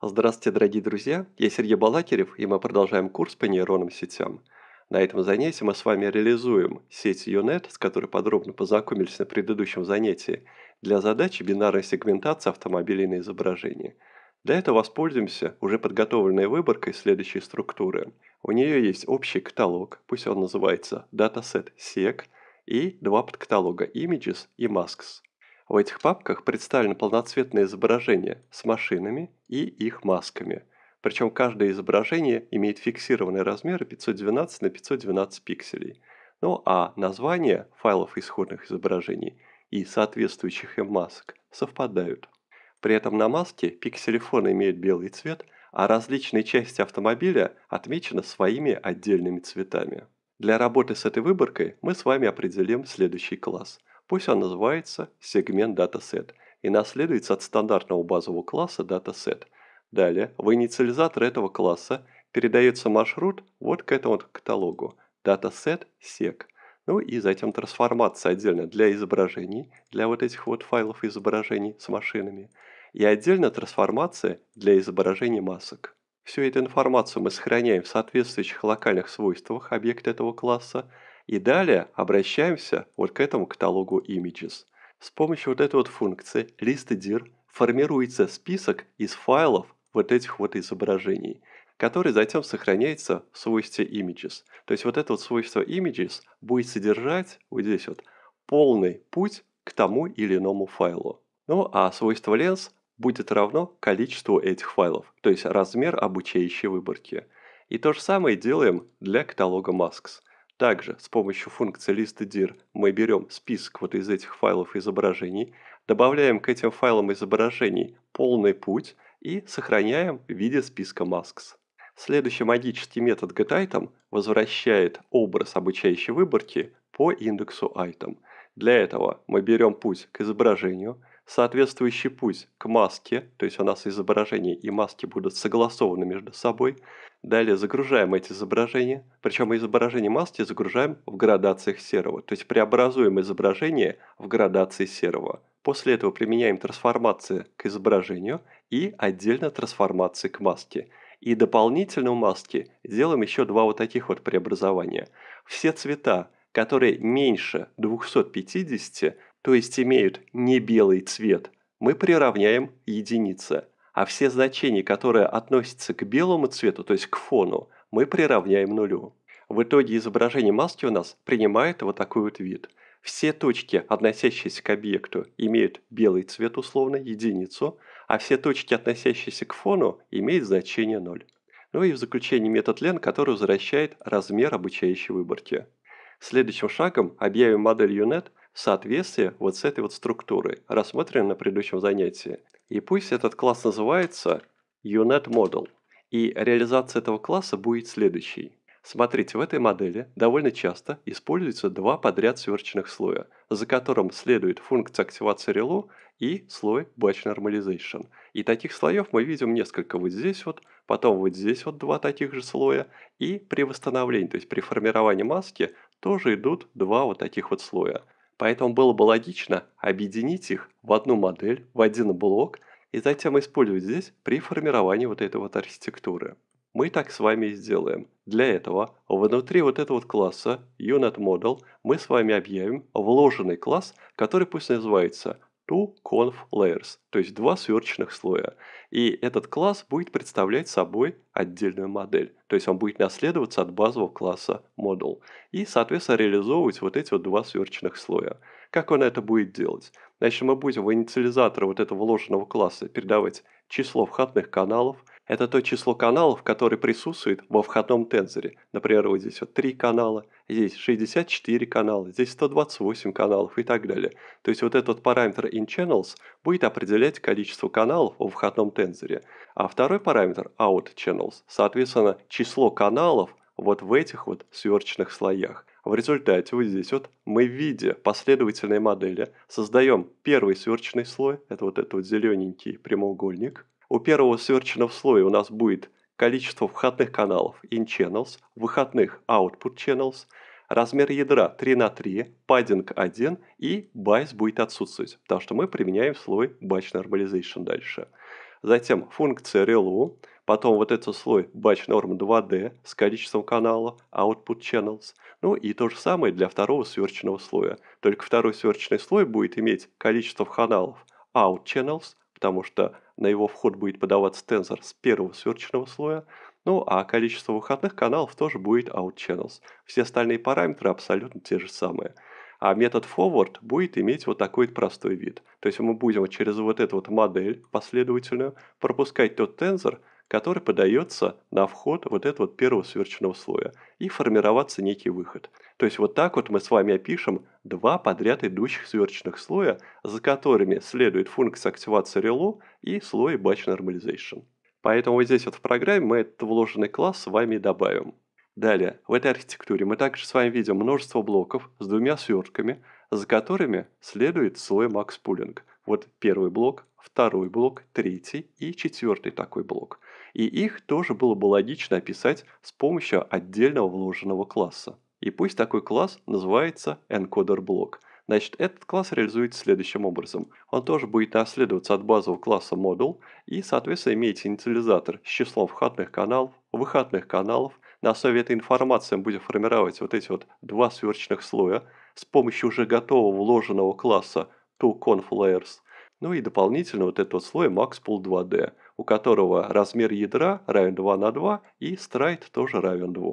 Здравствуйте, дорогие друзья! Я Сергей Балакирев, и мы продолжаем курс по нейронным сетям. На этом занятии мы с вами реализуем сеть UNET, с которой подробно познакомились на предыдущем занятии, для задачи бинарной сегментации автомобилей на изображении. Для этого воспользуемся уже подготовленной выборкой следующей структуры. У нее есть общий каталог, пусть он называется Dataset SEC, и два подкаталога Images и Masks – в этих папках представлены полноцветные изображения с машинами и их масками. Причем каждое изображение имеет фиксированные размеры 512 на 512 пикселей. Ну а названия файлов исходных изображений и соответствующих им масок совпадают. При этом на маске пиксели фона имеют белый цвет, а различные части автомобиля отмечены своими отдельными цветами. Для работы с этой выборкой мы с вами определим следующий класс – Пусть он называется сегмент DataSet и наследуется от стандартного базового класса DataSet. Далее в инициализатор этого класса передается маршрут вот к этому каталогу DataSet seg. Ну и затем трансформация отдельно для изображений, для вот этих вот файлов изображений с машинами, и отдельно трансформация для изображений масок. Всю эту информацию мы сохраняем в соответствующих локальных свойствах объекта этого класса – и далее обращаемся вот к этому каталогу Images. С помощью вот этой вот функции listdir формируется список из файлов вот этих вот изображений, который затем сохраняется в свойстве images. То есть вот это вот свойство images будет содержать вот здесь вот полный путь к тому или иному файлу. Ну а свойство lens будет равно количеству этих файлов, то есть размер обучающей выборки. И то же самое делаем для каталога masks. Также с помощью функции listdir мы берем список вот из этих файлов изображений, добавляем к этим файлам изображений полный путь и сохраняем в виде списка masks. Следующий магический метод getItem возвращает образ обучающей выборки по индексу item. Для этого мы берем путь к изображению – соответствующий путь к маске, то есть у нас изображения и маски будут согласованы между собой. Далее загружаем эти изображения, причем изображение маски загружаем в градациях серого, то есть преобразуем изображение в градации серого. После этого применяем трансформации к изображению и отдельно трансформации к маске. И дополнительно у маски делаем еще два вот таких вот преобразования. Все цвета, которые меньше 250, то есть имеют не белый цвет, мы приравняем единице. А все значения, которые относятся к белому цвету, то есть к фону, мы приравняем нулю. В итоге изображение маски у нас принимает вот такой вот вид. Все точки, относящиеся к объекту, имеют белый цвет условно, единицу, а все точки, относящиеся к фону, имеют значение 0. Ну и в заключение метод len, который возвращает размер обучающей выборки. Следующим шагом объявим модель UNET соответствие вот с этой вот структурой, рассмотренной на предыдущем занятии. И пусть этот класс называется UNet Model. И реализация этого класса будет следующей. Смотрите, в этой модели довольно часто используются два подряд сверченных слоя, за которым следует функция активации ReLU и слой batch normalization. И таких слоев мы видим несколько вот здесь вот, потом вот здесь вот два таких же слоя, и при восстановлении, то есть при формировании маски, тоже идут два вот таких вот слоя – поэтому было бы логично объединить их в одну модель, в один блок и затем использовать здесь при формировании вот этой вот архитектуры. Мы так с вами и сделаем. Для этого внутри вот этого вот класса UnitModel мы с вами объявим вложенный класс, который пусть называется two conf layers, то есть два сверчных слоя. И этот класс будет представлять собой отдельную модель, то есть он будет наследоваться от базового класса model и, соответственно, реализовывать вот эти вот два сверчных слоя. Как он это будет делать? Значит, мы будем в инициализатор вот этого вложенного класса передавать число входных каналов, это то число каналов, которые присутствуют во входном тензоре. Например, вот здесь вот 3 канала, здесь 64 канала, здесь 128 каналов и так далее. То есть вот этот параметр inChannels будет определять количество каналов во входном тензоре. А второй параметр outChannels, соответственно, число каналов вот в этих вот сверчных слоях. В результате вот здесь вот мы в виде последовательной модели создаем первый сверчный слой, это вот этот вот зелененький прямоугольник, у первого сверченного слоя у нас будет количество входных каналов in-channels, выходных output channels, размер ядра 3 на 3, padding 1 и bias будет отсутствовать, потому что мы применяем слой batch normalization дальше. Затем функция relu, потом вот этот слой batch norm 2D с количеством каналов output channels. Ну и то же самое для второго сверченного слоя. Только второй сверченный слой будет иметь количество каналов out channels, потому что на его вход будет подаваться тензор с первого сверченного слоя, ну а количество выходных каналов тоже будет out channels. Все остальные параметры абсолютно те же самые. А метод forward будет иметь вот такой вот простой вид. То есть мы будем через вот эту вот модель последовательную пропускать тот тензор, который подается на вход вот этого вот первого сверченного слоя и формироваться некий выход – то есть вот так вот мы с вами опишем два подряд идущих сверчных слоя, за которыми следует функция активации рело и слой batch normalization. Поэтому вот здесь вот в программе мы этот вложенный класс с вами добавим. Далее, в этой архитектуре мы также с вами видим множество блоков с двумя свертками, за которыми следует слой Max Pooling. Вот первый блок, второй блок, третий и четвертый такой блок. И их тоже было бы логично описать с помощью отдельного вложенного класса. И пусть такой класс называется encoder-блок. Значит, этот класс реализуется следующим образом. Он тоже будет наследоваться от базового класса model и, соответственно, имеет инициализатор с числом входных каналов, выходных каналов. На основе этой информации мы будем формировать вот эти вот два сверчных слоя с помощью уже готового вложенного класса toConfLayers. Ну и дополнительно вот этот вот слой MaxPool 2D, у которого размер ядра равен 2 на 2 и stride тоже равен 2.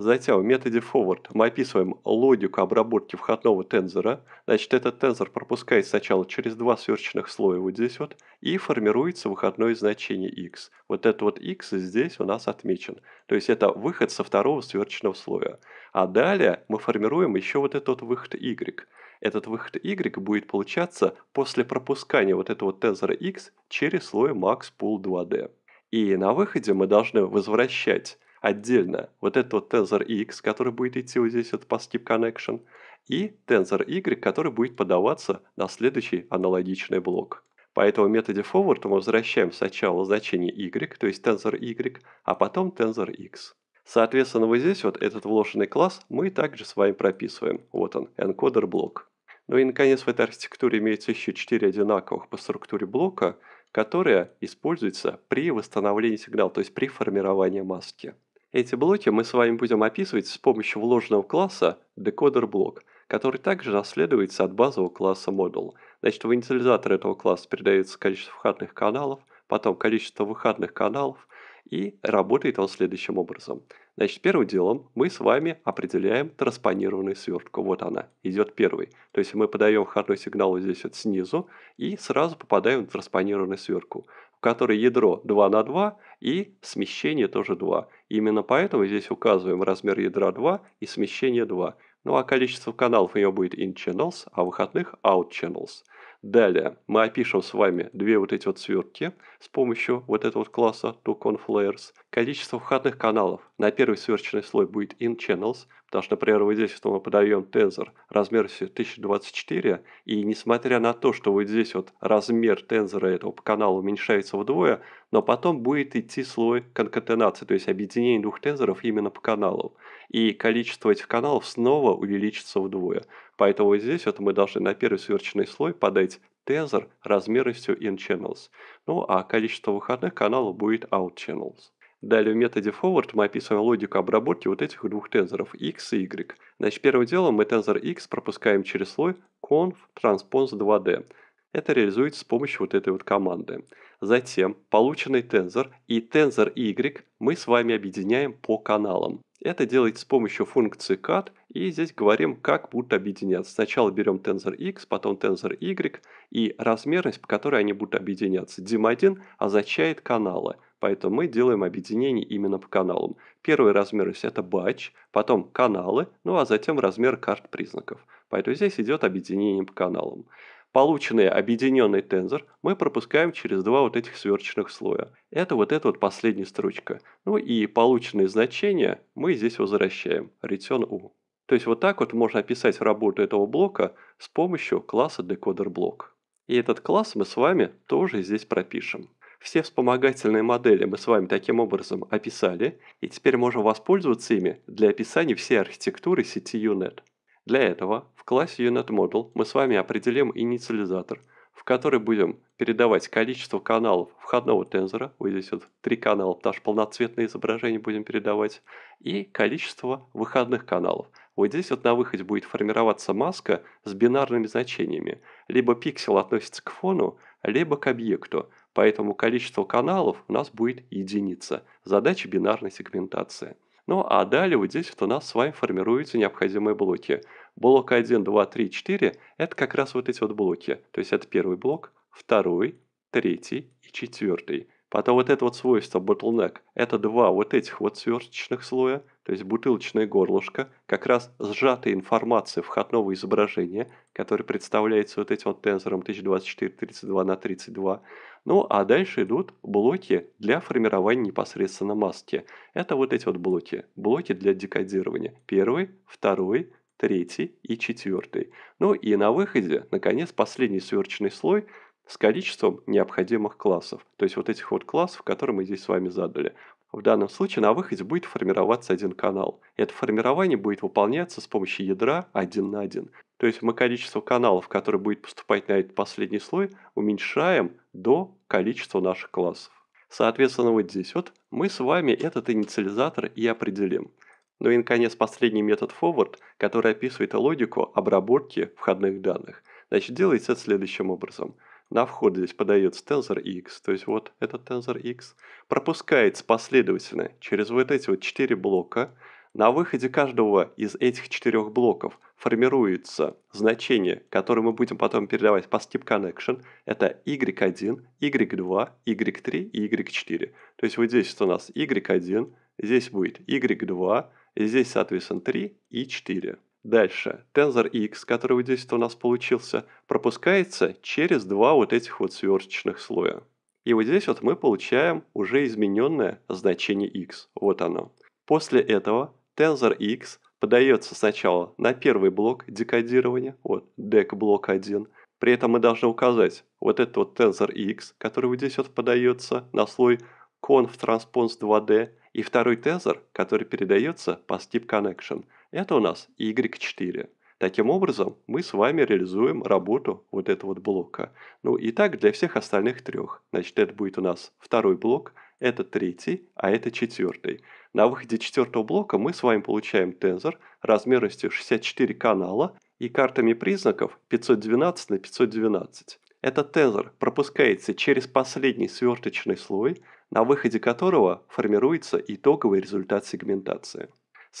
Затем в методе forward мы описываем логику обработки входного тензора. Значит, этот тензор пропускает сначала через два сверчных слоя вот здесь вот и формируется выходное значение x. Вот это вот x здесь у нас отмечен. То есть это выход со второго сверчного слоя. А далее мы формируем еще вот этот вот выход y. Этот выход y будет получаться после пропускания вот этого тензора x через слой max pool 2d. И на выходе мы должны возвращать отдельно вот этот вот тензор X, который будет идти вот здесь, это по skip connection, и тензор Y, который будет подаваться на следующий аналогичный блок. По этому методе forward мы возвращаем сначала значение y, то есть тензор y, а потом тензор x. Соответственно, вот здесь вот этот вложенный класс мы также с вами прописываем. Вот он, encoder блок. Ну и, наконец, в этой архитектуре имеется еще 4 одинаковых по структуре блока, которые используются при восстановлении сигнала, то есть при формировании маски. Эти блоки мы с вами будем описывать с помощью вложенного класса decoder-блок, который также наследуется от базового класса model. Значит, в инициализатор этого класса передается количество входных каналов, потом количество выходных каналов, и работает он следующим образом. Значит, первым делом мы с вами определяем транспонированную свертку. Вот она, идет первый, То есть мы подаем входной сигнал здесь вот снизу и сразу попадаем в транспонированную свертку в которой ядро 2 на 2 и смещение тоже 2. Именно поэтому здесь указываем размер ядра 2 и смещение 2. Ну а количество каналов у него будет in channels, а выходных out channels. Далее мы опишем с вами две вот эти вот свертки с помощью вот этого вот класса toConflares. Количество входных каналов на первый сверчный слой будет in channels, потому что, например, вот здесь что мы подаем тензор размер 1024, и несмотря на то, что вот здесь вот размер тензора этого канала уменьшается вдвое, но потом будет идти слой конкатенации, то есть объединение двух тензоров именно по каналу. И количество этих каналов снова увеличится вдвое. Поэтому вот здесь вот мы должны на первый сверчный слой подать тензор размерностью in channels. Ну а количество выходных каналов будет out channels. Далее в методе forward мы описываем логику обработки вот этих двух тензоров x и y. Значит, первым делом мы тензор x пропускаем через слой conf transpose 2d. Это реализуется с помощью вот этой вот команды. Затем полученный тензор и тензор y мы с вами объединяем по каналам. Это делается с помощью функции cut, и здесь говорим, как будут объединяться. Сначала берем тензор x, потом тензор y, и размерность, по которой они будут объединяться. dim1 означает каналы – Поэтому мы делаем объединение именно по каналам. Первый размер – это батч, потом каналы, ну а затем размер карт признаков. Поэтому здесь идет объединение по каналам. Полученный объединенный тензор мы пропускаем через два вот этих сверчных слоя. Это вот эта вот последняя строчка. Ну и полученные значения мы здесь возвращаем. Return U. То есть вот так вот можно описать работу этого блока с помощью класса decoder блок. И этот класс мы с вами тоже здесь пропишем. Все вспомогательные модели мы с вами таким образом описали, и теперь можем воспользоваться ими для описания всей архитектуры сети UNET. Для этого в классе UnetModel мы с вами определим инициализатор, в который будем передавать количество каналов входного тензора, вот здесь вот три канала, потому что полноцветное изображение будем передавать, и количество выходных каналов. Вот здесь вот на выходе будет формироваться маска с бинарными значениями. Либо пиксель относится к фону, либо к объекту – Поэтому количество каналов у нас будет единица. Задача бинарной сегментации. Ну а далее вот здесь вот у нас с вами формируются необходимые блоки. Блок 1, 2, 3, 4 – это как раз вот эти вот блоки. То есть это первый блок, второй, третий и четвертый. Потом вот это вот свойство bottleneck – это два вот этих вот сверточных слоя – то есть бутылочное горлышко, как раз сжатая информация входного изображения, которое представляется вот этим вот тензором 1024 32 на 32. Ну а дальше идут блоки для формирования непосредственно маски. Это вот эти вот блоки, блоки для декодирования. Первый, второй, третий и четвертый. Ну и на выходе, наконец, последний сверченный слой – с количеством необходимых классов. То есть вот этих вот классов, которые мы здесь с вами задали. В данном случае на выходе будет формироваться один канал. Это формирование будет выполняться с помощью ядра один на один. То есть мы количество каналов, которые будет поступать на этот последний слой, уменьшаем до количества наших классов. Соответственно, вот здесь вот мы с вами этот инициализатор и определим. Ну и, наконец, последний метод forward, который описывает логику обработки входных данных. Значит, делается это следующим образом – на вход здесь подается тензор X, то есть вот этот тензор X пропускается последовательно через вот эти вот четыре блока. На выходе каждого из этих четырех блоков формируется значение, которое мы будем потом передавать по Skip Connection. Это Y1, Y2, Y3 и Y4. То есть вот здесь у нас Y1, здесь будет Y2, здесь, соответственно, 3 и 4. Дальше. TensorX, который вот здесь у нас получился, пропускается через два вот этих вот сверточных слоя. И вот здесь вот мы получаем уже измененное значение x. Вот оно. После этого тензор x подается сначала на первый блок декодирования, вот дек блок 1. При этом мы должны указать вот этот вот тензор x, который вот здесь вот подается на слой conf transpose 2D, и второй тензор, который передается по skip connection – это у нас Y4. Таким образом, мы с вами реализуем работу вот этого вот блока. Ну и так для всех остальных трех. Значит, это будет у нас второй блок, это третий, а это четвертый. На выходе четвертого блока мы с вами получаем тензор размерностью 64 канала и картами признаков 512 на 512. Этот тензор пропускается через последний сверточный слой, на выходе которого формируется итоговый результат сегментации.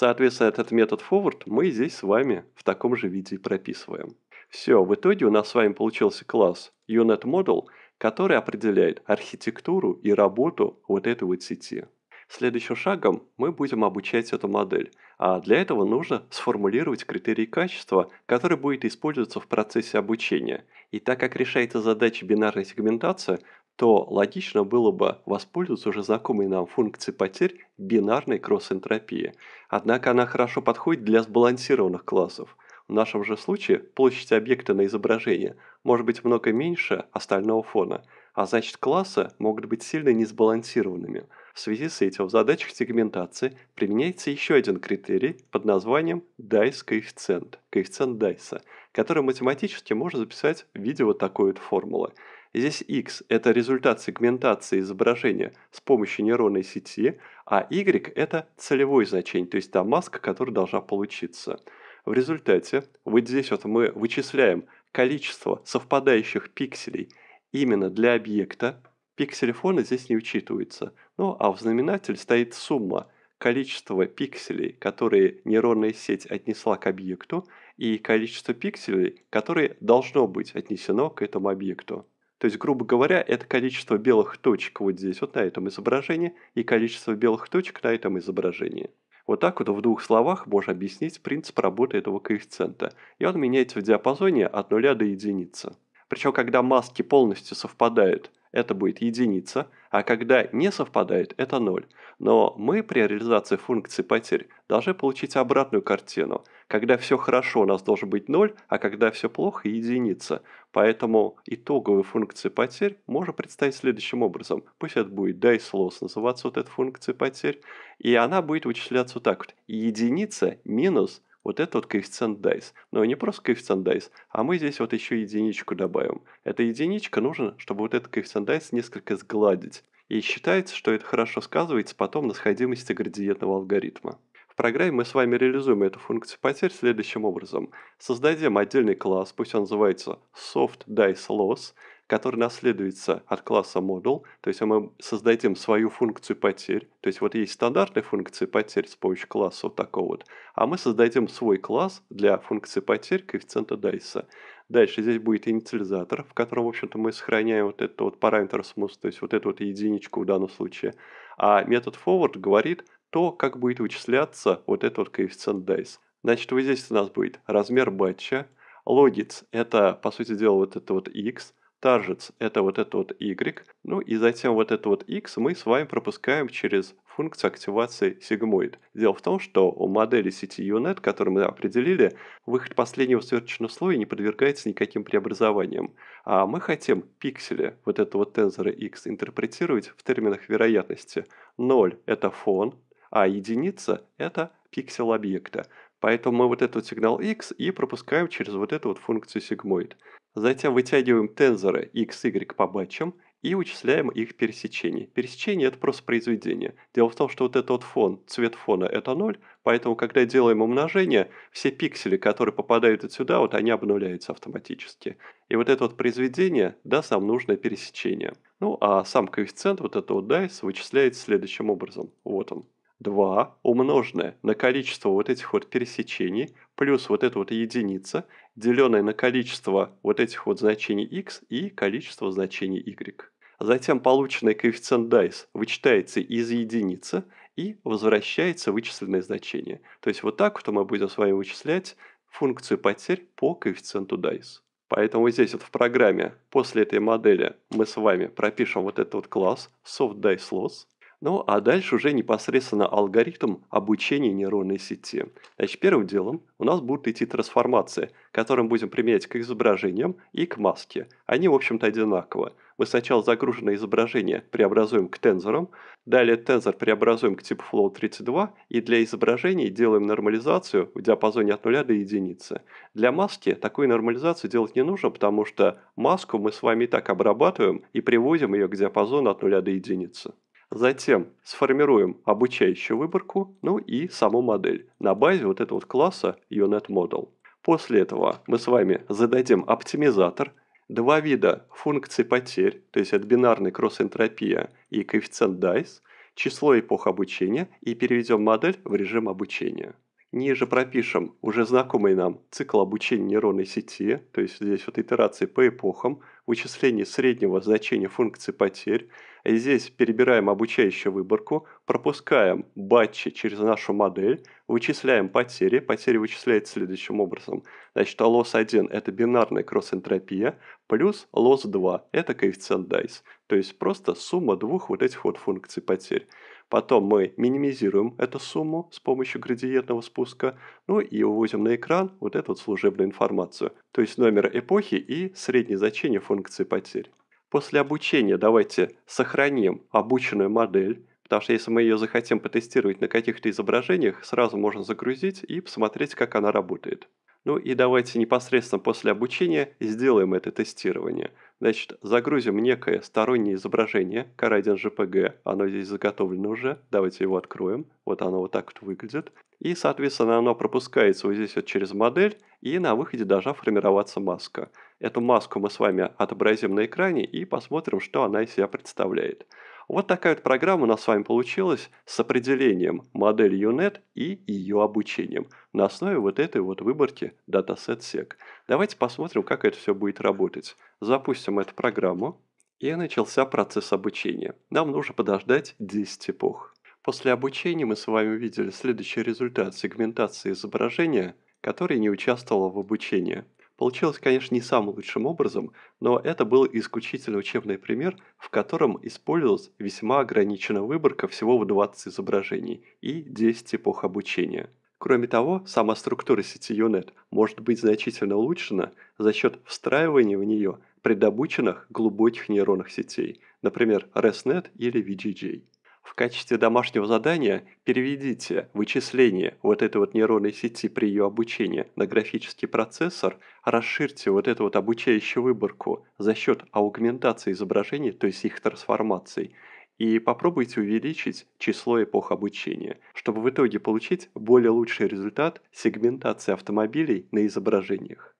Соответственно, этот метод forward мы здесь с вами в таком же виде прописываем. Все, в итоге у нас с вами получился класс Unit Model, который определяет архитектуру и работу вот этой вот сети. Следующим шагом мы будем обучать эту модель, а для этого нужно сформулировать критерии качества, который будет использоваться в процессе обучения. И так как решается задача бинарной сегментации, то логично было бы воспользоваться уже знакомой нам функцией потерь бинарной кросс-энтропии. Однако она хорошо подходит для сбалансированных классов. В нашем же случае площадь объекта на изображении может быть много меньше остального фона, а значит классы могут быть сильно несбалансированными. В связи с этим в задачах сегментации применяется еще один критерий под названием DICE-коэффициент, коэффициент DICE, который математически можно записать в виде вот такой вот формулы – Здесь X – это результат сегментации изображения с помощью нейронной сети, а Y – это целевое значение, то есть та маска, которая должна получиться. В результате, вот здесь вот мы вычисляем количество совпадающих пикселей именно для объекта. Пиксели фона здесь не учитываются. Ну, а в знаменатель стоит сумма количества пикселей, которые нейронная сеть отнесла к объекту, и количество пикселей, которые должно быть отнесено к этому объекту. То есть, грубо говоря, это количество белых точек вот здесь вот на этом изображении и количество белых точек на этом изображении. Вот так вот в двух словах можно объяснить принцип работы этого коэффициента, и он меняется в диапазоне от 0 до единицы. Причем, когда маски полностью совпадают, это будет единица, а когда не совпадает, это 0. Но мы при реализации функции потерь должны получить обратную картину. Когда все хорошо, у нас должен быть 0, а когда все плохо, единица. Поэтому итоговую функцию потерь можно представить следующим образом. Пусть это будет Dice Loss, слос называться вот эта функция потерь. И она будет вычисляться вот так вот. Единица минус вот это вот коэффициент DICE. Но не просто коэффициент DICE, а мы здесь вот еще единичку добавим. Эта единичка нужна, чтобы вот этот коэффициент DICE несколько сгладить. И считается, что это хорошо сказывается потом на сходимости градиентного алгоритма В программе мы с вами реализуем эту функцию потерь следующим образом. Создадим отдельный класс, пусть он называется softDiceLoss, который наследуется от класса model, то есть мы создадим свою функцию потерь, то есть вот есть стандартные функции потерь с помощью класса вот такого вот, а мы создадим свой класс для функции потерь коэффициента Дайса. Дальше здесь будет инициализатор, в котором, в общем-то, мы сохраняем вот этот вот параметр smooth, то есть вот эту вот единичку в данном случае. А метод forward говорит то, как будет вычисляться вот этот вот коэффициент Dice. Значит, вот здесь у нас будет размер батча, logits это, по сути дела, вот это вот x, targets – это вот это вот y, ну и затем вот это вот x мы с вами пропускаем через функцию активации сигмоид. Дело в том, что у модели сети UNET, которую мы определили, выход последнего сверточного слоя не подвергается никаким преобразованиям. А мы хотим пиксели вот этого тензора x интерпретировать в терминах вероятности. 0 – это фон, а единица – это пиксел объекта. Поэтому мы вот этот сигнал x и пропускаем через вот эту вот функцию сигмоид. Затем вытягиваем тензоры x, y по батчам и вычисляем их пересечение. Пересечение – это просто произведение. Дело в том, что вот этот вот фон, цвет фона – это 0, поэтому, когда делаем умножение, все пиксели, которые попадают отсюда, вот они обнуляются автоматически. И вот это вот произведение даст нам нужное пересечение. Ну, а сам коэффициент вот этого DICE вычисляется следующим образом. Вот он. 2 умноженное на количество вот этих вот пересечений плюс вот эта вот единица, деленное на количество вот этих вот значений x и количество значений y. Затем полученный коэффициент DICE вычитается из единицы и возвращается вычисленное значение. То есть вот так вот мы будем с вами вычислять функцию потерь по коэффициенту DICE. Поэтому здесь вот в программе после этой модели мы с вами пропишем вот этот вот класс softDiceLoss, ну, а дальше уже непосредственно алгоритм обучения нейронной сети. Значит, первым делом у нас будут идти трансформации, которые мы будем применять к изображениям и к маске. Они, в общем-то, одинаковы. Мы сначала загруженное изображение преобразуем к тензорам, далее тензор преобразуем к типу Float 32 и для изображений делаем нормализацию в диапазоне от 0 до единицы. Для маски такую нормализацию делать не нужно, потому что маску мы с вами и так обрабатываем и приводим ее к диапазону от 0 до единицы. Затем сформируем обучающую выборку, ну и саму модель на базе вот этого вот класса UnitModel. После этого мы с вами зададим оптимизатор, два вида функций потерь, то есть это бинарный кросс-энтропия и коэффициент DICE, число эпох обучения и переведем модель в режим обучения. Ниже пропишем уже знакомый нам цикл обучения нейронной сети, то есть здесь вот итерации по эпохам, вычисление среднего значения функции потерь. И здесь перебираем обучающую выборку, пропускаем батчи через нашу модель, вычисляем потери. Потери вычисляются следующим образом. Значит, лосс-1 – это бинарная кросс-энтропия, плюс лосс-2 – это коэффициент DICE, то есть просто сумма двух вот этих вот функций потерь. Потом мы минимизируем эту сумму с помощью градиентного спуска, ну и выводим на экран вот эту вот служебную информацию, то есть номер эпохи и среднее значение функции потерь. После обучения давайте сохраним обученную модель, потому что если мы ее захотим потестировать на каких-то изображениях, сразу можно загрузить и посмотреть, как она работает. Ну и давайте непосредственно после обучения сделаем это тестирование. Значит, загрузим некое стороннее изображение, Karadin JPG, оно здесь заготовлено уже, давайте его откроем, вот оно вот так вот выглядит. И, соответственно, оно пропускается вот здесь вот через модель, и на выходе должна формироваться маска. Эту маску мы с вами отобразим на экране и посмотрим, что она из себя представляет. Вот такая вот программа у нас с вами получилась с определением модели UNET и ее обучением на основе вот этой вот выборки DatasetSec. Давайте посмотрим, как это все будет работать. Запустим эту программу, и начался процесс обучения. Нам нужно подождать 10 эпох. После обучения мы с вами увидели следующий результат сегментации изображения, который не участвовал в обучении. Получилось, конечно, не самым лучшим образом, но это был исключительно учебный пример, в котором использовалась весьма ограниченная выборка всего в 20 изображений и 10 эпох обучения. Кроме того, сама структура сети UNET может быть значительно улучшена за счет встраивания в нее предобученных глубоких нейронных сетей, например, ResNet или VGJ. В качестве домашнего задания переведите вычисление вот этой вот нейронной сети при ее обучении на графический процессор, расширьте вот эту вот обучающую выборку за счет аугментации изображений, то есть их трансформаций, и попробуйте увеличить число эпох обучения, чтобы в итоге получить более лучший результат сегментации автомобилей на изображениях.